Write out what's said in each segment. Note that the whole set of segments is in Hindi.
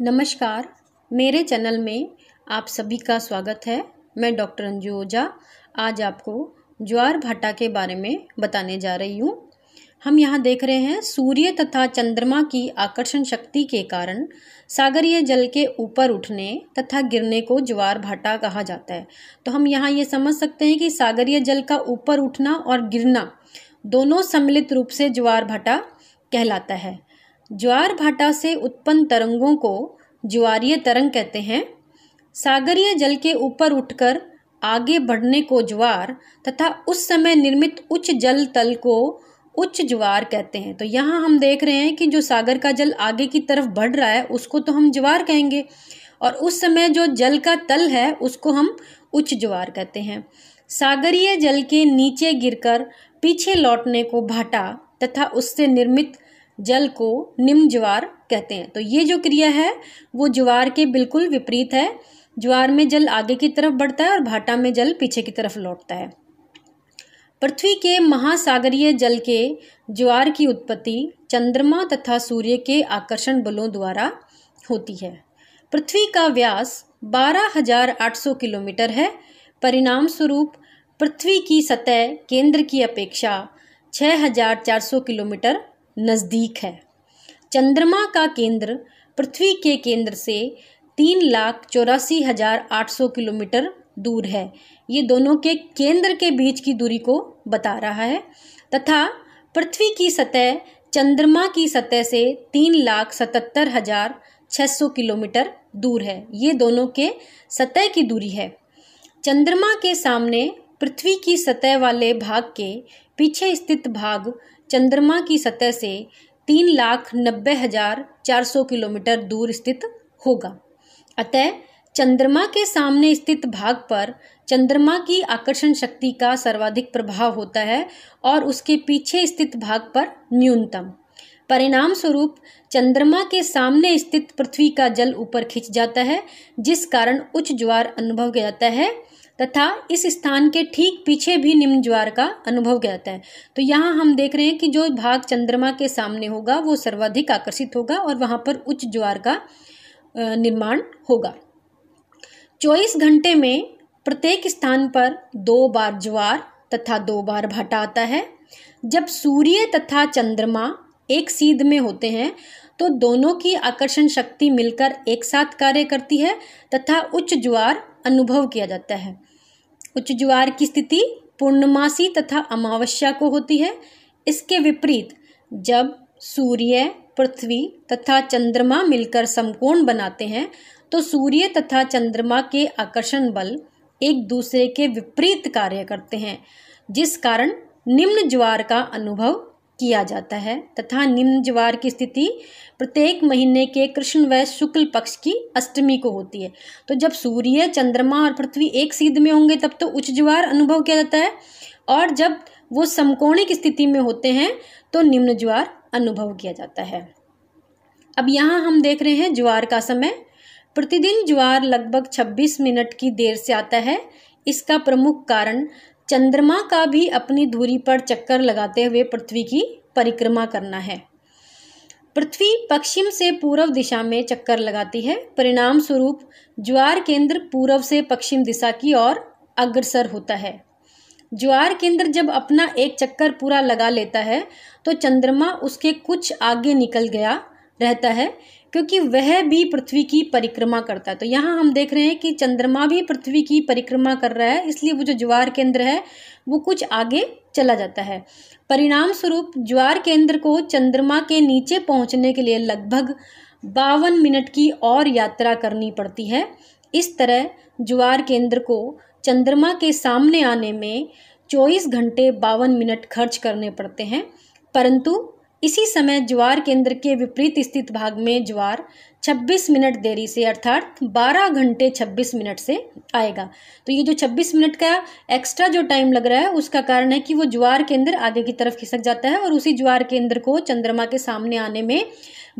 नमस्कार मेरे चैनल में आप सभी का स्वागत है मैं डॉक्टर अंजू ओझा आज आपको ज्वार भाटा के बारे में बताने जा रही हूँ हम यहाँ देख रहे हैं सूर्य तथा चंद्रमा की आकर्षण शक्ति के कारण सागरीय जल के ऊपर उठने तथा गिरने को ज्वार भाटा कहा जाता है तो हम यहाँ ये समझ सकते हैं कि सागरीय जल का ऊपर उठना और गिरना दोनों सम्मिलित रूप से ज्वार भाटा कहलाता है ज्वार भाटा से उत्पन्न तरंगों को ज्वारीय तरंग कहते हैं सागरीय जल के ऊपर उठकर आगे बढ़ने को ज्वार तथा उस समय निर्मित उच्च जल तल को उच्च ज्वार कहते हैं तो यहाँ हम देख रहे हैं कि जो सागर का जल आगे की तरफ बढ़ रहा है उसको तो हम ज्वार कहेंगे और उस समय जो जल का तल है उसको हम उच्च ज्वार कहते हैं सागरीय जल के नीचे गिरकर पीछे लौटने को भाटा तथा उससे निर्मित जल को निम्न ज्वार कहते हैं तो ये जो क्रिया है वो ज्वार के बिल्कुल विपरीत है ज्वार में जल आगे की तरफ बढ़ता है और भाटा में जल पीछे की तरफ लौटता है पृथ्वी के महासागरीय जल के ज्वार की उत्पत्ति चंद्रमा तथा सूर्य के आकर्षण बलों द्वारा होती है पृथ्वी का व्यास 12,800 किलोमीटर है परिणाम स्वरूप पृथ्वी की सतह केंद्र की अपेक्षा 6,400 किलोमीटर नज़दीक है चंद्रमा का केंद्र पृथ्वी के केंद्र से तीन लाख चौरासी हज़ार आठ सौ किलोमीटर दूर है ये दोनों के केंद्र के बीच की दूरी को बता रहा है तथा पृथ्वी की सतह चंद्रमा की सतह से तीन लाख सतहत्तर हज़ार छः सौ किलोमीटर दूर है ये दोनों के सतह की दूरी है चंद्रमा के सामने पृथ्वी की सतह वाले भाग के पीछे स्थित भाग चंद्रमा की सतह से तीन लाख नब्बे हजार चार सौ किलोमीटर दूर स्थित होगा अतः चंद्रमा के सामने स्थित भाग पर चंद्रमा की आकर्षण शक्ति का सर्वाधिक प्रभाव होता है और उसके पीछे स्थित भाग पर न्यूनतम परिणाम स्वरूप चंद्रमा के सामने स्थित पृथ्वी का जल ऊपर खिंच जाता है जिस कारण उच्च ज्वार अनुभव किया जाता है तथा इस स्थान के ठीक पीछे भी निम्न ज्वार का अनुभव कहता है तो यहाँ हम देख रहे हैं कि जो भाग चंद्रमा के सामने होगा वो सर्वाधिक आकर्षित होगा और वहाँ पर उच्च ज्वार का निर्माण होगा चौबीस घंटे में प्रत्येक स्थान पर दो बार ज्वार तथा दो बार भाटा आता है जब सूर्य तथा चंद्रमा एक सीध में होते हैं तो दोनों की आकर्षण शक्ति मिलकर एक साथ कार्य करती है तथा उच्च ज्वार अनुभव किया जाता है उच्च ज्वार की स्थिति पूर्णमासी तथा अमावस्या को होती है इसके विपरीत जब सूर्य पृथ्वी तथा चंद्रमा मिलकर समकोण बनाते हैं तो सूर्य तथा चंद्रमा के आकर्षण बल एक दूसरे के विपरीत कार्य करते हैं जिस कारण निम्न ज्वार का अनुभव किया जाता है तथा निम्न ज्वार की स्थिति प्रत्येक महीने के कृष्ण व शुक्ल पक्ष की अष्टमी को होती है तो जब सूर्य चंद्रमा और पृथ्वी एक सीध में होंगे तब तो उच्च ज्वार अनुभव किया जाता है और जब वो समकोणिक स्थिति में होते हैं तो निम्न ज्वार अनुभव किया जाता है अब यहाँ हम देख रहे हैं ज्वार का समय प्रतिदिन ज्वार लगभग 26 मिनट की देर से आता है इसका प्रमुख कारण चंद्रमा का भी अपनी दूरी पर चक्कर लगाते हुए पृथ्वी की परिक्रमा करना है पृथ्वी पश्चिम से पूर्व दिशा में चक्कर लगाती है परिणाम स्वरूप ज्वार केंद्र पूर्व से पश्चिम दिशा की ओर अग्रसर होता है ज्वार केंद्र जब अपना एक चक्कर पूरा लगा लेता है तो चंद्रमा उसके कुछ आगे निकल गया रहता है क्योंकि वह भी पृथ्वी की परिक्रमा करता है तो यहाँ हम देख रहे हैं कि चंद्रमा भी पृथ्वी की परिक्रमा कर रहा है इसलिए वो जो ज्वार केंद्र है वो कुछ आगे चला जाता है परिणाम स्वरूप ज्वार केंद्र को चंद्रमा के नीचे पहुँचने के लिए लगभग बावन मिनट की और यात्रा करनी पड़ती है इस तरह ज्वार केंद्र को चंद्रमा के सामने आने में चौबीस घंटे बावन मिनट खर्च करने पड़ते हैं परंतु इसी समय ज्वार केंद्र के विपरीत स्थित भाग में ज्वार 26 मिनट देरी से अर्थात 12 घंटे 26 मिनट से आएगा तो ये जो 26 मिनट का एक्स्ट्रा जो टाइम लग रहा है उसका कारण है कि वो ज्वार केंद्र आगे की तरफ खिसक जाता है और उसी ज्वार केंद्र को चंद्रमा के सामने आने में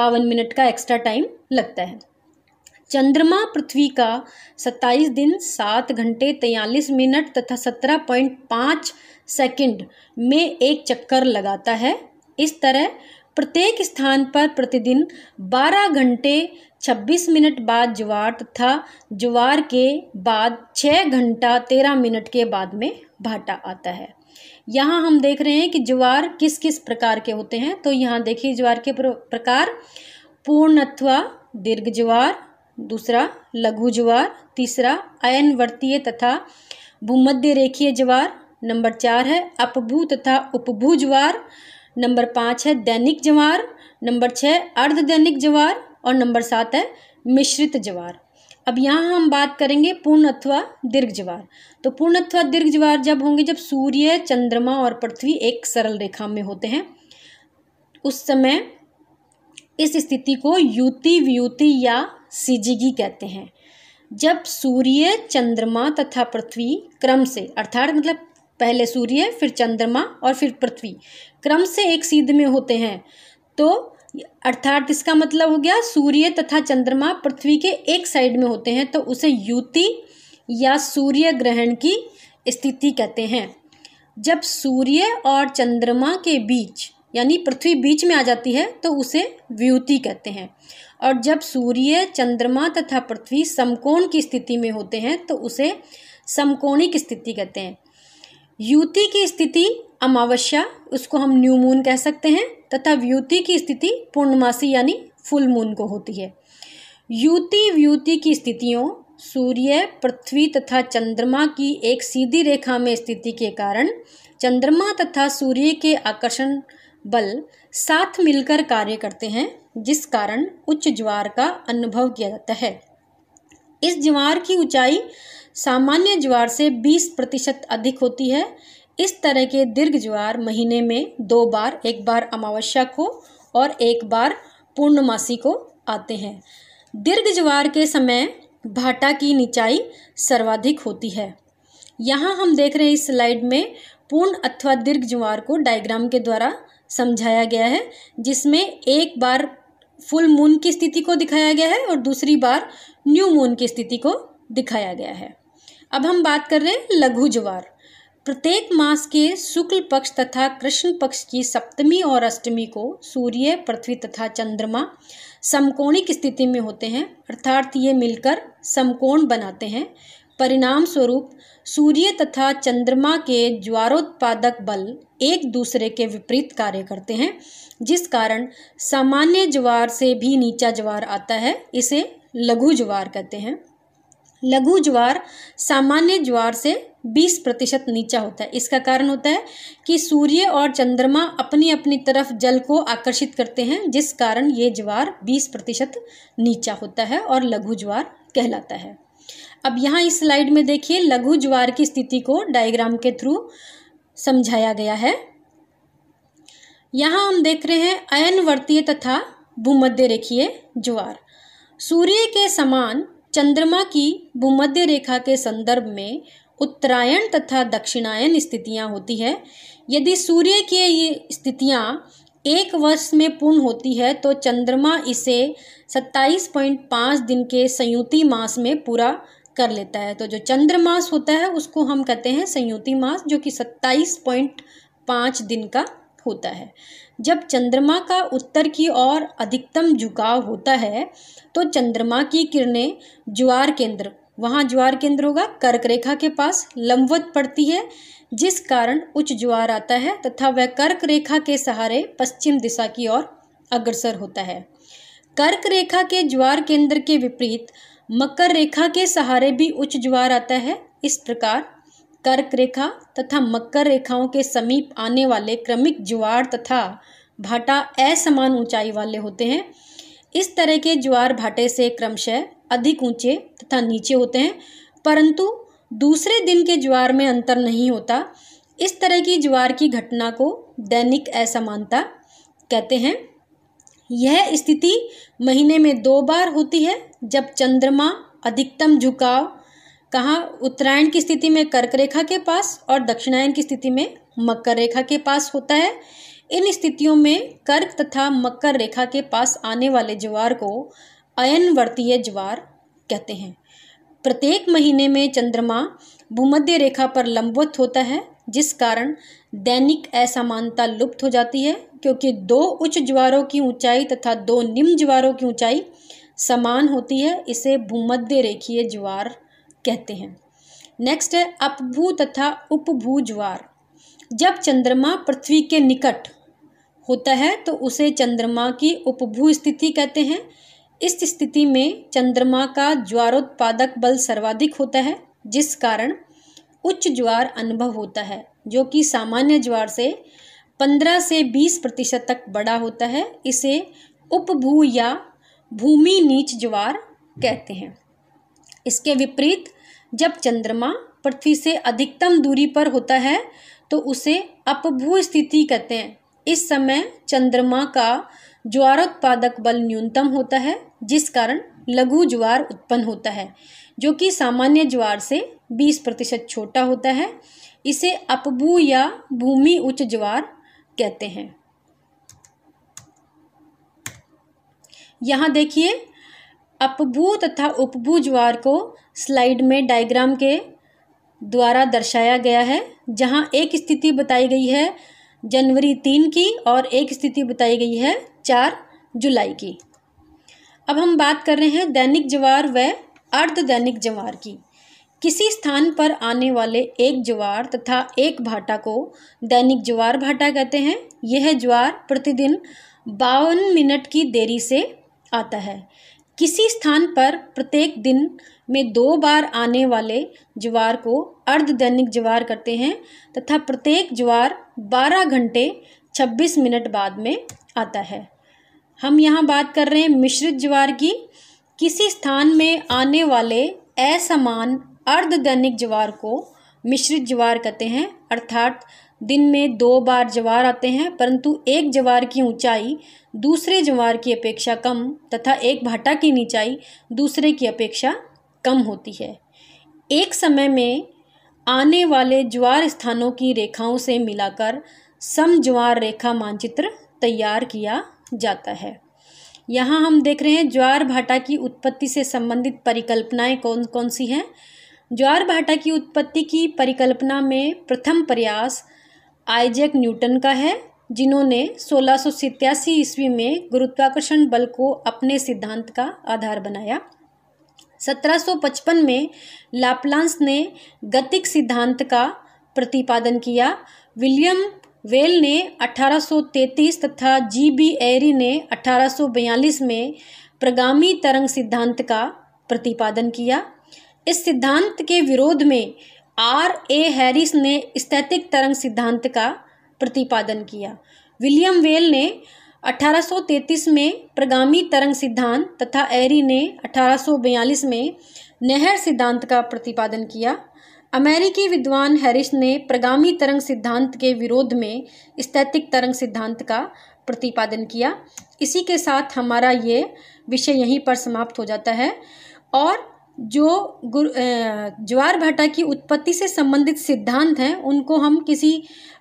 बावन मिनट का एक्स्ट्रा टाइम लगता है चंद्रमा पृथ्वी का 27 दिन 7 घंटे 43 मिनट तथा 17.5 सेकंड में एक चक्कर लगाता है इस तरह प्रत्येक स्थान पर प्रतिदिन 12 घंटे 26 मिनट बाद ज्वार तथा ज्वार के बाद 6 घंटा 13 मिनट के बाद में भाटा आता है यहाँ हम देख रहे हैं कि ज्वार किस किस प्रकार के होते हैं तो यहाँ देखिए ज्वार के प्रकार पूर्ण अथवा दीर्घ ज्वार दूसरा लघु ज्वार तीसरा अयनवर्तीय तथा भूमध्य रेखीय ज्वार नंबर चार है अपभू तथा उपभू ज्वार नंबर पाँच है दैनिक ज्वार नंबर छः अर्ध दैनिक ज्वार और नंबर सात है मिश्रित ज्वार अब यहाँ हम बात करेंगे पूर्ण अथवा दीर्घ ज्वार तो पूर्ण अथवा दीर्घ ज्वार जब होंगे जब सूर्य चंद्रमा और पृथ्वी एक सरल रेखा में होते हैं उस समय इस स्थिति को युति व्युति या सिजिगी कहते हैं जब सूर्य चंद्रमा तथा पृथ्वी क्रम से अर्थात मतलब पहले सूर्य फिर चंद्रमा और फिर पृथ्वी क्रम से एक सीध में होते हैं तो अर्थात इसका मतलब हो गया सूर्य तथा चंद्रमा पृथ्वी के एक साइड में होते हैं तो उसे युति या सूर्य ग्रहण की स्थिति कहते हैं जब सूर्य और चंद्रमा के बीच यानी पृथ्वी बीच में आ जाती है तो उसे व्युति कहते हैं और जब सूर्य चंद्रमा तथा पृथ्वी समकोण की स्थिति में होते हैं तो उसे समकोणिक स्थिति कहते हैं युति की स्थिति अमावस्या उसको हम न्यू मून कह सकते हैं तथा व्यूति की स्थिति पूर्णमासी यानी फुल मून को होती है युति व्यूति की स्थितियों सूर्य पृथ्वी तथा चंद्रमा की एक सीधी रेखा में स्थिति के कारण चंद्रमा तथा सूर्य के आकर्षण बल साथ मिलकर कार्य करते हैं जिस कारण उच्च ज्वार का अनुभव किया जाता है इस ज्वार की ऊंचाई सामान्य ज्वार से 20 प्रतिशत अधिक होती है इस तरह के दीर्घ ज्वार महीने में दो बार एक बार अमावस्या को और एक बार पूर्णमासी को आते हैं दीर्घ ज्वार के समय भाटा की निचाई सर्वाधिक होती है यहाँ हम देख रहे हैं इस स्लाइड में पूर्ण अथवा दीर्घ ज्वार को डायग्राम के द्वारा समझाया गया है जिसमें एक बार फुल मून की स्थिति को दिखाया गया है और दूसरी बार न्यू मून की स्थिति को दिखाया गया है अब हम बात कर रहे हैं लघु ज्वार प्रत्येक मास के शुक्ल पक्ष तथा कृष्ण पक्ष की सप्तमी और अष्टमी को सूर्य पृथ्वी तथा चंद्रमा समकोणिक स्थिति में होते हैं अर्थात ये मिलकर समकोण बनाते हैं परिणाम स्वरूप सूर्य तथा चंद्रमा के ज्वारोत्पादक बल एक दूसरे के विपरीत कार्य करते हैं जिस कारण सामान्य ज्वार से भी नीचा ज्वार आता है इसे लघु ज्वार कहते हैं लघु ज्वार सामान्य ज्वार से 20 प्रतिशत नीचा होता है इसका कारण होता है कि सूर्य और चंद्रमा अपनी अपनी तरफ जल को आकर्षित करते हैं जिस कारण ये ज्वार 20 प्रतिशत नीचा होता है और लघु ज्वार कहलाता है अब यहाँ इस स्लाइड में देखिए लघु ज्वार की स्थिति को डायग्राम के थ्रू समझाया गया है यहाँ हम देख रहे हैं अयन वर्तीय तथा भूमध्य रेखीय ज्वार सूर्य के समान चंद्रमा की भूमध्य रेखा के संदर्भ में उत्तरायण तथा दक्षिणायन स्थितियाँ होती है यदि सूर्य की ये स्थितियाँ एक वर्ष में पूर्ण होती है तो चंद्रमा इसे 27.5 दिन के संयुति मास में पूरा कर लेता है तो जो चंद्रमास होता है उसको हम कहते हैं संयुति मास जो कि 27.5 दिन का होता है जब चंद्रमा का उत्तर की ओर अधिकतम झुकाव होता है तो चंद्रमा की किरणें ज्वार केंद्र वहाँ ज्वार केंद्र होगा कर्क रेखा के पास लंबवत पड़ती है जिस कारण उच्च ज्वार आता है तथा वह कर्क रेखा के सहारे पश्चिम दिशा की ओर अग्रसर होता है कर्क रेखा के ज्वार केंद्र के विपरीत मकर रेखा के सहारे भी उच्च ज्वार आता है इस प्रकार कर्क रेखा तथा मकर रेखाओं के समीप आने वाले क्रमिक ज्वार तथा भाटा असमान ऊंचाई वाले होते हैं इस तरह के ज्वार भाटे से क्रमशः अधिक ऊंचे तथा नीचे होते हैं परंतु दूसरे दिन के ज्वार में अंतर नहीं होता इस तरह की ज्वार की घटना को दैनिक असमानता कहते हैं यह स्थिति महीने में दो बार होती है जब चंद्रमा अधिकतम झुकाव कहाँ उत्तरायण की स्थिति में कर्क रेखा के पास और दक्षिणायन की स्थिति में मकर रेखा के पास होता है इन स्थितियों में कर्क तथा मकर रेखा के पास आने वाले ज्वार को अयनवर्तीय ज्वार कहते हैं प्रत्येक महीने में चंद्रमा भूमध्य रेखा पर लंबवत होता है जिस कारण दैनिक असमानता लुप्त हो जाती है क्योंकि दो उच्च ज्वारों की ऊंचाई तथा दो निम्न ज्वारों की ऊंचाई समान होती है इसे भूमध्य रेखीय ज्वार कहते हैं नेक्स्ट है अपभू तथा उपभू ज्वार जब चंद्रमा पृथ्वी के निकट होता है तो उसे चंद्रमा की उपभू स्थिति कहते हैं इस स्थिति में चंद्रमा का ज्वारोत्पादक बल सर्वाधिक होता है जिस कारण उच्च ज्वार अनुभव होता है जो कि सामान्य ज्वार से 15 से 20 प्रतिशत तक बड़ा होता है इसे उपभू या भूमि नीच ज्वार कहते हैं इसके विपरीत जब चंद्रमा पृथ्वी से अधिकतम दूरी पर होता है तो उसे अपभू स्थिति कहते हैं इस समय चंद्रमा का ज्वारोत्पादक बल न्यूनतम होता है जिस कारण लघु ज्वार उत्पन्न होता है जो कि सामान्य ज्वार से 20 प्रतिशत छोटा होता है इसे अपभू या भूमि उच्च ज्वार कहते हैं यहाँ देखिए अपभू तथा उपभू ज्वार को स्लाइड में डायग्राम के द्वारा दर्शाया गया है जहाँ एक स्थिति बताई गई है जनवरी तीन की और एक स्थिति बताई गई है चार जुलाई की अब हम बात कर रहे हैं दैनिक जवार व अर्ध दैनिक जवार की किसी स्थान पर आने वाले एक ज्वार तथा एक भाटा को दैनिक ज्वार भाटा कहते हैं यह ज्वार प्रतिदिन बावन मिनट की देरी से आता है किसी स्थान पर प्रत्येक दिन में दो बार आने वाले ज्वार को अर्धदैनिक ज्वार करते हैं तथा प्रत्येक ज्वार 12 घंटे 26 मिनट बाद में आता है हम यहाँ बात कर रहे हैं मिश्रित ज्वार की किसी स्थान में आने वाले असमान अर्धदैनिक ज्वार को मिश्रित ज्वार कहते हैं अर्थात दिन में दो बार ज्वार आते हैं परंतु एक ज्वार की ऊंचाई दूसरे ज्वार की अपेक्षा कम तथा एक भाटा की ऊंचाई दूसरे की अपेक्षा कम होती है एक समय में आने वाले ज्वार स्थानों की रेखाओं से मिलाकर सम ज्वार रेखा मानचित्र तैयार किया जाता है यहाँ हम देख रहे हैं ज्वार भाटा की उत्पत्ति से संबंधित परिकल्पनाएं कौन कौन सी हैं ज्वार भाटा की उत्पत्ति की परिकल्पना में प्रथम प्रयास आइजैक न्यूटन का है जिन्होंने सोलह ईस्वी में गुरुत्वाकर्षण बल को अपने सिद्धांत का आधार बनाया 1755 में लापलांस ने गतिक सिद्धांत का प्रतिपादन किया विलियम वेल ने 1833 तथा जी बी एरी ने 1842 में प्रगामी तरंग सिद्धांत का प्रतिपादन किया इस सिद्धांत के विरोध में आर ए हैरिस ने स्थैतिक तरंग सिद्धांत का प्रतिपादन किया विलियम वेल ने 1833 में प्रगामी तरंग सिद्धांत तथा एरी ने 1842 में नहर सिद्धांत का प्रतिपादन किया अमेरिकी विद्वान हैरिस ने प्रगामी तरंग सिद्धांत के विरोध में स्थैतिक तरंग सिद्धांत का प्रतिपादन किया इसी के साथ हमारा ये विषय यहीं पर समाप्त हो जाता है और जो ज्वार भाटा की उत्पत्ति से संबंधित सिद्धांत हैं उनको हम किसी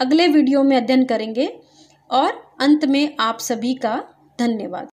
अगले वीडियो में अध्ययन करेंगे और अंत में आप सभी का धन्यवाद